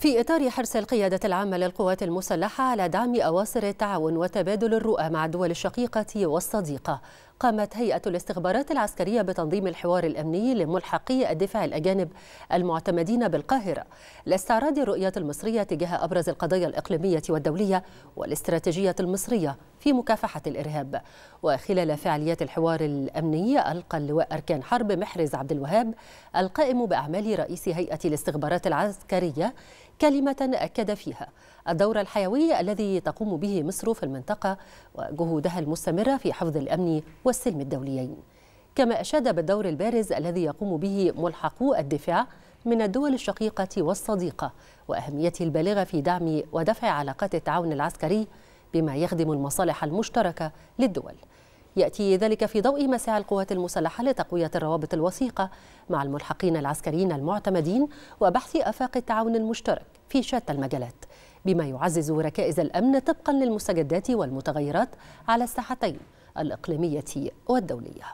في إطار حرص القيادة العامة للقوات المسلحة على دعم أواصر التعاون وتبادل الرؤى مع الدول الشقيقة والصديقة قامت هيئة الاستخبارات العسكرية بتنظيم الحوار الأمني لملحقي الدفاع الأجانب المعتمدين بالقاهرة لاستعراض الرؤية المصرية تجاه أبرز القضايا الإقليمية والدولية والاستراتيجية المصرية في مكافحة الإرهاب وخلال فعاليات الحوار الأمني ألقى اللواء أركان حرب محرز عبد الوهاب القائم بأعمال رئيس هيئة الاستخبارات العسكرية كلمة أكد فيها الدور الحيوي الذي تقوم به مصر في المنطقة وجهودها المستمرة في حفظ الأمن والسلم الدوليين كما أشاد بالدور البارز الذي يقوم به ملحقو الدفاع من الدول الشقيقة والصديقة وأهميته البالغة في دعم ودفع علاقات التعاون العسكري بما يخدم المصالح المشتركة للدول يأتي ذلك في ضوء مساعي القوات المسلحة لتقوية الروابط الوثيقة مع الملحقين العسكريين المعتمدين وبحث أفاق التعاون المشترك في شتى المجالات بما يعزز ركائز الأمن طبقا للمستجدات والمتغيرات على الساحتين الإقليمية والدولية